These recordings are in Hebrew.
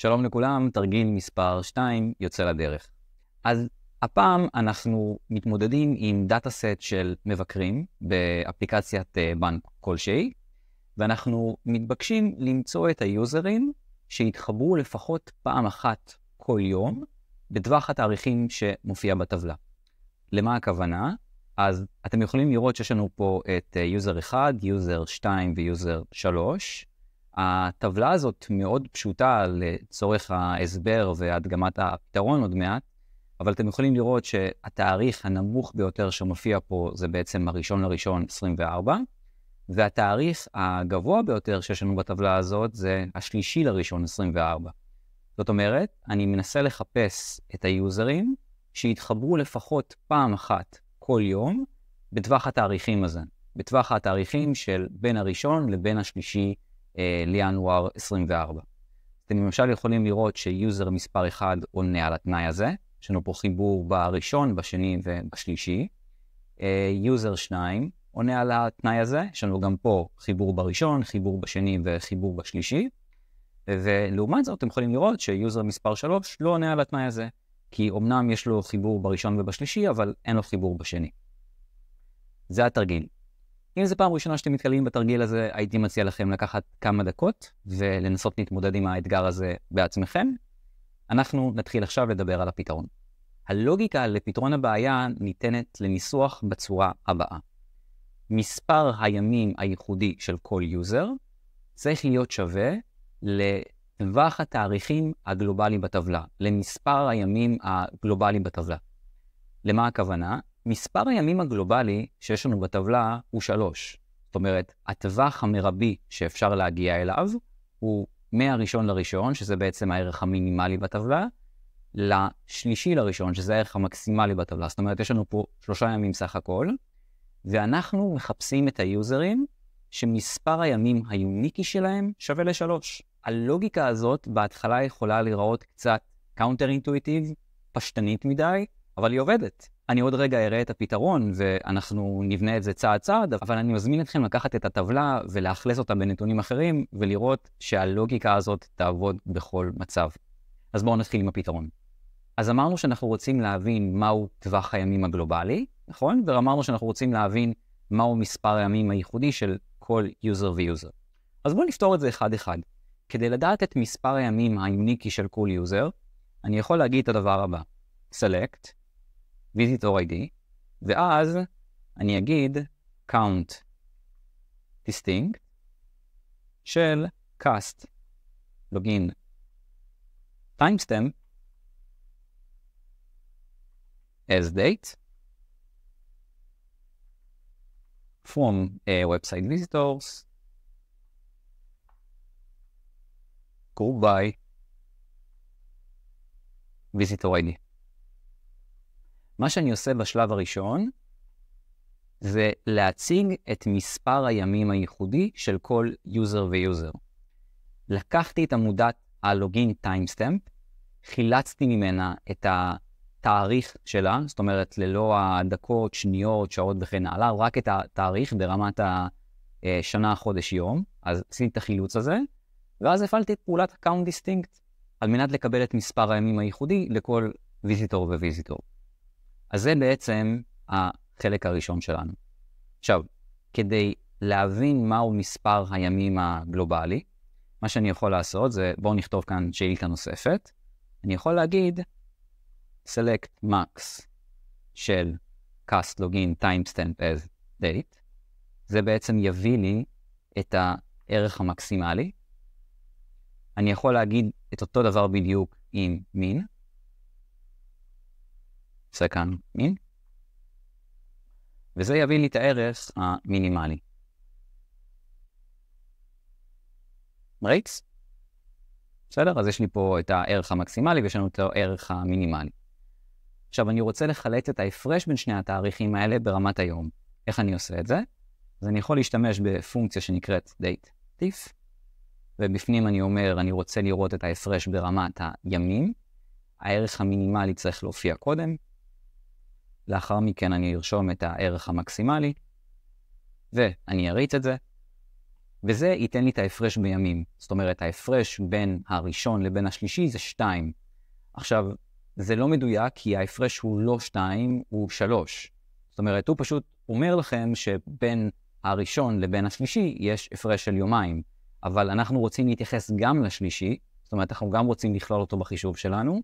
שלום לכולם, תרגיל מספר 2 יוצא לדרך. אז הפעם אנחנו מתמודדים עם דאטה סט של מבקרים באפליקציית אה, בנק כלשהי, ואנחנו מתבקשים למצוא את היוזרים שהתחברו לפחות פעם אחת כל יום בטווח התאריכים שמופיע בטבלה. למה הכוונה? אז אתם יכולים לראות שיש לנו פה את יוזר 1, יוזר 2 ויוזר 3, הטבלה הזאת מאוד פשוטה לצורך ההסבר והדגמת הפתרון עוד מעט, אבל אתם יכולים לראות שהתאריך הנמוך ביותר שמופיע פה זה בעצם הראשון לראשון 24, והתאריך הגבוה ביותר שיש לנו בטבלה הזאת זה השלישי לראשון 24. זאת אומרת, אני מנסה לחפש את היוזרים שיתחברו לפחות פעם אחת כל יום בטווח התאריכים הזה, בטווח התאריכים של בין הראשון לבין השלישי אה, לינואר 24. אתם למשל יכולים לראות שיוזר מספר 1 עונה על התנאי הזה, יש לנו פה חיבור בראשון, בשני ובשלישי. אה, יוזר 2 עונה על התנאי הזה, יש לנו גם פה חיבור בראשון, חיבור בשני וחיבור בשלישי. ולעומת זאת, אתם יכולים לראות שיוזר מספר 3 לא עונה על התנאי הזה, כי אמנם יש לו חיבור בראשון ובשלישי, אבל אין לו חיבור בשני. זה התרגיל. אם זו פעם ראשונה שאתם מתקלים בתרגיל הזה, הייתי מציע לכם לקחת כמה דקות ולנסות להתמודד עם האתגר הזה בעצמכם. אנחנו נתחיל עכשיו לדבר על הפתרון. הלוגיקה לפתרון הבעיה ניתנת לניסוח בצורה הבאה. מספר הימים הייחודי של כל יוזר צריך להיות שווה לטווח התאריכים הגלובלי בטבלה, למספר הימים הגלובלי בטבלה. למה הכוונה? מספר הימים הגלובלי שיש לנו בטבלה הוא 3. זאת אומרת, הטווח המרבי שאפשר להגיע אליו הוא מהראשון לראשון, שזה בעצם הערך המינימלי בטבלה, לשלישי לראשון, שזה הערך המקסימלי בטבלה. זאת אומרת, יש לנו פה שלושה ימים סך הכל, ואנחנו מחפשים את היוזרים שמספר הימים היוניקי שלהם שווה לשלוש. הלוגיקה הזאת בהתחלה יכולה להיראות קצת קאונטר אינטואיטיב, פשטנית מדי, אבל היא עובדת. אני עוד רגע אראה את הפתרון, ואנחנו נבנה את זה צעד צעד, אבל אני מזמין אתכם לקחת את הטבלה ולאכלס אותה בנתונים אחרים, ולראות שהלוגיקה הזאת תעבוד בכל מצב. אז בואו נתחיל עם הפתרון. אז אמרנו שאנחנו רוצים להבין מהו טווח הימים הגלובלי, נכון? ואמרנו שאנחנו רוצים להבין מהו מספר הימים הייחודי של כל יוזר ויוזר. אז בואו נפתור את זה אחד-אחד. כדי לדעת את מספר הימים היוניקי של כל יוזר, אני יכול להגיד את הדבר הבא: select visitor ID, ואז אני אגיד count distinct של cast login timestamp as date from a website visitors Go by visitor ID. מה שאני עושה בשלב הראשון, זה להציג את מספר הימים הייחודי של כל יוזר ויוזר. לקחתי את עמודת הלוגין טיימסטמפ, חילצתי ממנה את התאריך שלה, זאת אומרת ללא הדקות, שניות, שעות וכן הלאה, רק את התאריך ברמת השנה, חודש, יום, אז עשיתי את החילוץ הזה, ואז הפעלתי את פעולת ה-count distinct על מנת לקבל את מספר הימים הייחודי לכל ויזיטור וויזיטור. אז זה בעצם החלק הראשון שלנו. עכשיו, כדי להבין מהו מספר הימים הגלובלי, מה שאני יכול לעשות זה, בואו נכתוב כאן שאילתה נוספת. אני יכול להגיד select max של cast login timestamp as date. זה בעצם יביא לי את הערך המקסימלי. אני יכול להגיד את אותו דבר בדיוק עם מין. סכן מין, וזה יביא לי את הערך המינימלי. רייטס? בסדר? אז יש לי פה את הערך המקסימלי ויש לנו את הערך המינימלי. עכשיו, אני רוצה לחלט את ההפרש בין שני התאריכים האלה ברמת היום. איך אני עושה את זה? אז אני יכול להשתמש בפונקציה שנקראת DateTif, ובפנים אני אומר, אני רוצה לראות את ההפרש ברמת הימים. הערך המינימלי צריך להופיע קודם, לאחר מכן אני ארשום את הערך המקסימלי, ואני אריץ את זה, וזה ייתן לי את ההפרש בימים. זאת אומרת, ההפרש בין הראשון לבין השלישי זה 2. עכשיו, זה לא מדויק, כי ההפרש הוא לא 2, הוא 3. זאת אומרת, הוא פשוט אומר לכם שבין הראשון לבין השלישי יש הפרש של יומיים, אבל אנחנו רוצים להתייחס גם לשלישי, זאת אומרת, אנחנו גם רוצים לכלול אותו בחישוב שלנו,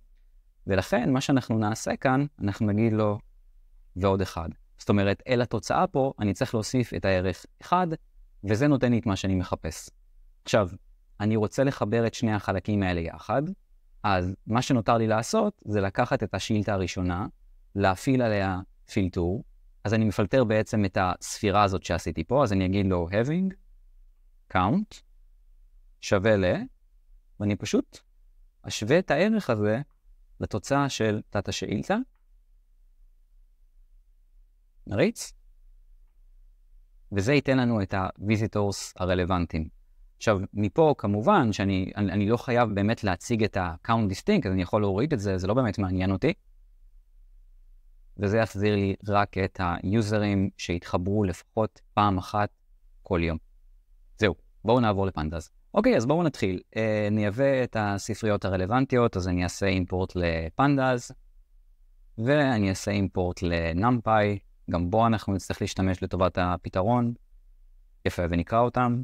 ולכן מה שאנחנו נעשה כאן, אנחנו נגיד לו ועוד אחד. זאת אומרת, אל התוצאה פה, אני צריך להוסיף את הערך 1, וזה נותן לי את מה שאני מחפש. עכשיו, אני רוצה לחבר את שני החלקים האלה יחד, אז מה שנותר לי לעשות זה לקחת את השאילתה הראשונה, להפעיל עליה פילטור, אז אני מפלטר בעצם את הספירה הזאת שעשיתי פה, אז אני אגיד לו having count שווה ל, ואני פשוט אשווה את הערך הזה לתוצאה של תת השאילתה, נריץ, וזה ייתן לנו את ה-visitors הרלוונטיים. עכשיו, מפה כמובן שאני אני, אני לא חייב באמת להציג את ה-count distinct, אז אני יכול להוריד את זה, זה לא באמת מעניין אותי. וזה יחזיר לי רק את היוזרים שהתחברו לפחות פעם אחת כל יום. זהו, בואו נעבור לפנדס. אוקיי, אז בואו נתחיל. אה, נייבא את הספריות הרלוונטיות, אז אני אעשה אימפורט לפנדס, ואני אעשה אימפורט לנאמפאי, גם בו אנחנו נצטרך להשתמש לטובת הפתרון. יפה, ונקרא אותם.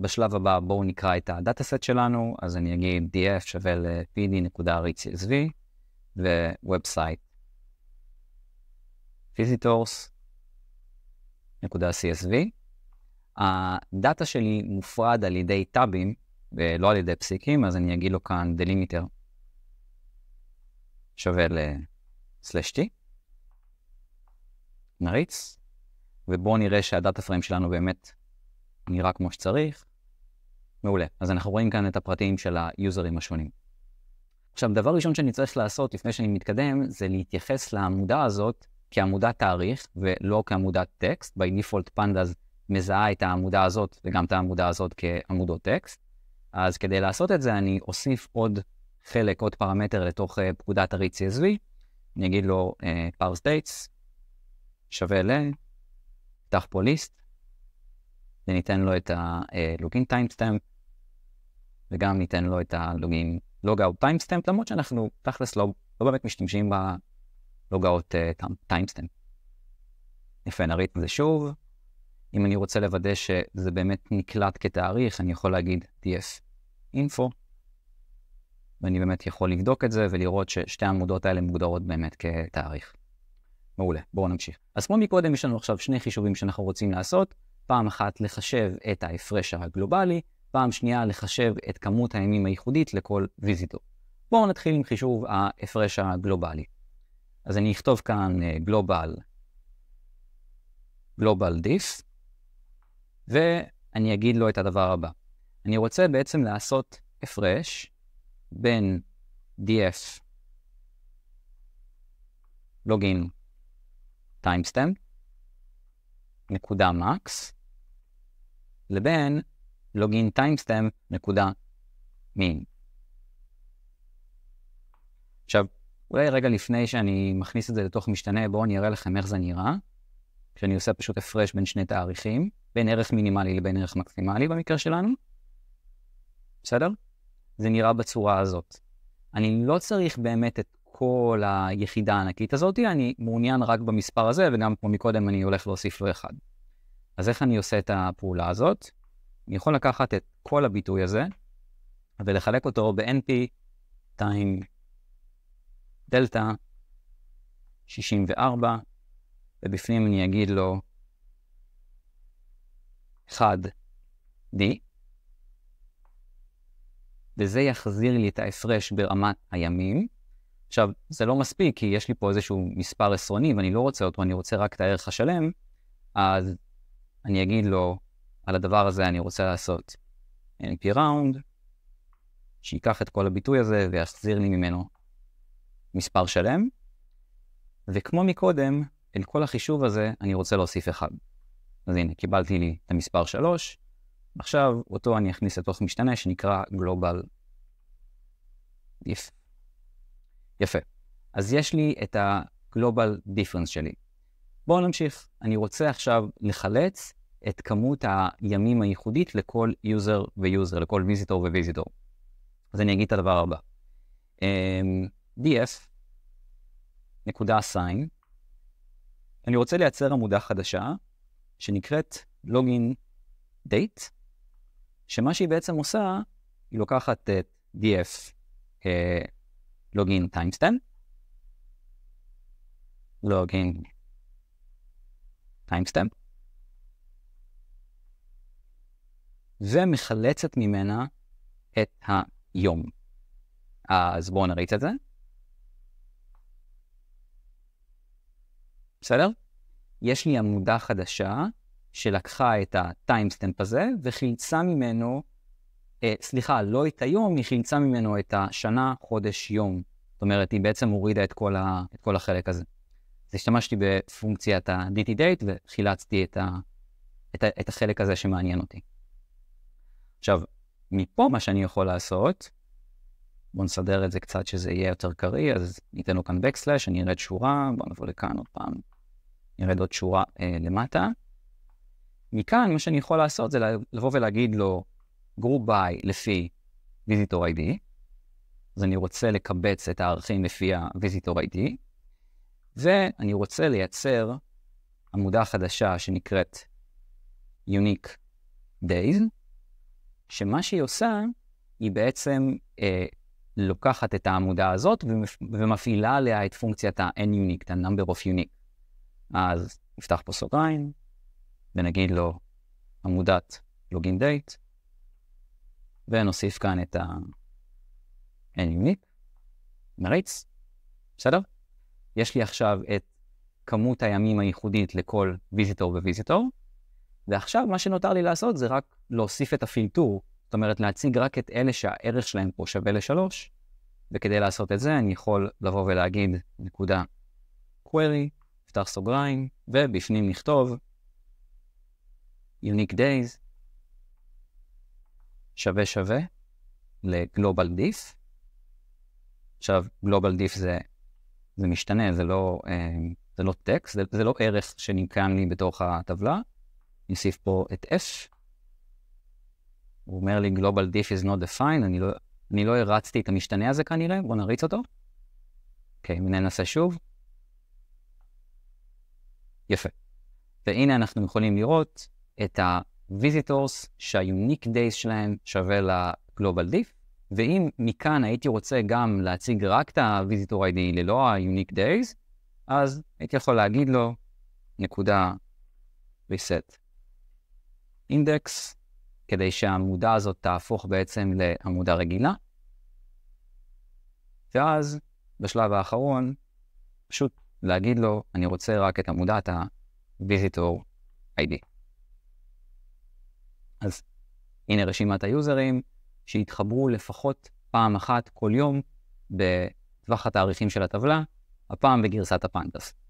בשלב הבא בואו נקרא את הדאטה סט שלנו, אז אני אגיד df שווה ל-pd.readsv ו-website visitors.csv. הדאטה שלי מופרד על ידי טאבים ולא אה, על ידי פסיקים, אז אני אגיד לו כאן delimiter שווה ל-t. נריץ, ובואו נראה שהדאטה פריים שלנו באמת נראה כמו שצריך. מעולה. אז אנחנו רואים כאן את הפרטים של היוזרים השונים. עכשיו, דבר ראשון שאני צריך לעשות לפני שאני מתקדם, זה להתייחס לעמודה הזאת כעמודת תאריך ולא כעמודת טקסט. by default pandas מזהה את העמודה הזאת וגם את העמודה הזאת כעמודות טקסט. אז כדי לעשות את זה, אני אוסיף עוד חלק, עוד פרמטר לתוך אה, פקודת הריץ CSV. אני אגיד לו אה, parse dates, שווה ל... פתח פה ליסט, וניתן לו את הלוגין טיימסטמפ, וגם ניתן לו את הלוגין לוגאוט טיימסטמפ, למרות שאנחנו תכלס לא, לא באמת משתמשים בלוגאוט אה, טיימסטמפ. יפה, נריץ את זה שוב. אם אני רוצה לוודא שזה באמת נקלט כתאריך, אני יכול להגיד df info, ואני באמת יכול לבדוק את זה ולראות ששתי העמודות האלה מוגדרות באמת כתאריך. מעולה, בואו נמשיך. אז כמו מקודם, יש לנו עכשיו שני חישובים שאנחנו רוצים לעשות. פעם אחת לחשב את ההפרש הגלובלי, פעם שנייה לחשב את כמות הימים הייחודית לכל ויזיטור. בואו נתחיל עם חישוב ההפרש הגלובלי. אז אני אכתוב כאן גלובל, גלובל דיף, ואני אגיד לו את הדבר הבא. אני רוצה בעצם לעשות הפרש בין df login timestamp, נקודה מקס, לבין לוגין timestamp נקודה מין. עכשיו, אולי רגע לפני שאני מכניס את זה לתוך משתנה, בואו אני אראה לכם איך זה נראה, כשאני עושה פשוט הפרש בין שני תאריכים, בין ערך מינימלי לבין ערך מקסימלי במקרה שלנו, בסדר? זה נראה בצורה הזאת. אני לא צריך באמת את כל היחידה הענקית הזאת, אני מעוניין רק במספר הזה, וגם כמו מקודם אני הולך להוסיף לו אחד. אז איך אני עושה את הפעולה הזאת? אני יכול לקחת את כל הביטוי הזה, ולחלק אותו ב-NP טיים דלתא 64, ובפנים אני אגיד לו 1D, וזה יחזיר לי את ההפרש ברמת הימים, עכשיו, זה לא מספיק, כי יש לי פה איזשהו מספר עשרוני ואני לא רוצה אותו, אני רוצה רק את הערך השלם, אז אני אגיד לו, על הדבר הזה אני רוצה לעשות NP round, שייקח את כל הביטוי הזה ויחזיר לי ממנו מספר שלם, וכמו מקודם, אל כל החישוב הזה אני רוצה להוסיף אחד. אז הנה, קיבלתי לי את המספר 3, עכשיו אותו אני אכניס לתוך משתנה שנקרא Global Diff. יפה. אז יש לי את ה-Global Difference שלי. בואו נמשיך. אני רוצה עכשיו לחלץ את כמות הימים הייחודית לכל יוזר ויוזר, לכל ויזיטור וויזיטור. אז אני אגיד את הדבר הבא. Um, אמ, df נקודה sign, אני רוצה לייצר עמודה חדשה שנקראת login date, שמה שהיא בעצם עושה, היא לוקחת את df uh, אה, login timestamp, login timestamp, ומחלצת ממנה את היום. אז בואו נריץ את זה. בסדר? יש לי עמודה חדשה שלקחה את ה הטיימסטמפ הזה וחילצה ממנו אה, סליחה, לא את היום, היא חילצה ממנו את השנה, חודש, יום. זאת אומרת, היא בעצם הורידה את כל, ה, את כל החלק הזה. אז השתמשתי בפונקציית ה-DT date וחילצתי את, ה, את, ה, את החלק הזה שמעניין אותי. עכשיו, מפה מה שאני יכול לעשות, בואו נסדר את זה קצת שזה יהיה יותר קריא, אז ניתן לו כאן backslash, אני ארד שורה, בואו נבוא לכאן עוד פעם, נרד עוד שורה אה, למטה. מכאן, מה שאני יכול לעשות זה לבוא ולהגיד לו, group by לפי visitor ID, אז אני רוצה לקבץ את הערכים לפי ה-visitor ID, ואני רוצה לייצר עמודה חדשה שנקראת unique days, שמה שהיא עושה, היא בעצם אה, לוקחת את העמודה הזאת ומפעילה עליה את פונקציית ה-n-unique, את ה-number of unique. אז נפתח פה סוגריים, ונגיד לו עמודת login date, ונוסיף כאן את ה-NUNIC, נריץ, בסדר? יש לי עכשיו את כמות הימים הייחודית לכל ויזיטור וויזיטור, ועכשיו מה שנותר לי לעשות זה רק להוסיף את הפילטור, זאת אומרת להציג רק את אלה שהערך שלהם פה שווה לשלוש, וכדי לעשות את זה אני יכול לבוא ולהגיד נקודה query, נפתח סוגריים, ובפנים נכתוב unique days שווה שווה לגלובל דיף. עכשיו, גלובל דיף זה, זה משתנה, זה לא, אה, זה לא טקסט, זה, זה לא ערך שנמכן לי בתוך הטבלה. אני אוסיף פה את F. הוא אומר לי גלובל דיף is not defined, אני לא, אני לא הרצתי את המשתנה הזה כנראה, בואו נריץ אותו. אוקיי, okay, ננסה שוב. יפה. והנה אנחנו יכולים לראות את ה... visitors שהיוניק דייס שלהם שווה לגלובל דיף, ואם מכאן הייתי רוצה גם להציג רק את ה-visitor ID ללא היוניק דייס, אז הייתי יכול להגיד לו נקודה reset index, כדי שהעמודה הזאת תהפוך בעצם לעמודה רגילה, ואז בשלב האחרון, פשוט להגיד לו, אני רוצה רק את עמודת ה-visitor ID. אז הנה רשימת היוזרים שהתחברו לפחות פעם אחת כל יום בטווח התאריכים של הטבלה, הפעם בגרסת הפנדס.